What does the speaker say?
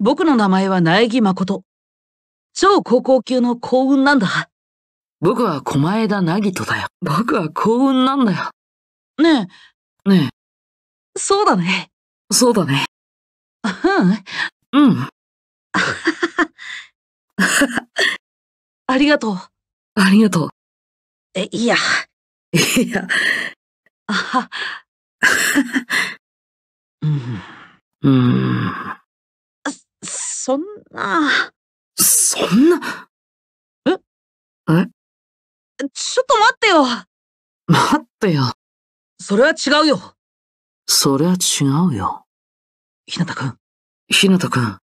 僕の名前は苗木誠。超高校級の幸運なんだ。僕は狛枝なぎとだよ。僕は幸運なんだよ。ねえ。ねえ。そうだね。そうだね。うん。うん。ありがとう。ありがとう。え、いや。いや。あは。うん。うん。そんな。そんな。ええちょっと待ってよ。待ってよ。それは違うよ。それは違うよ。ひなたくん。ひなたくん。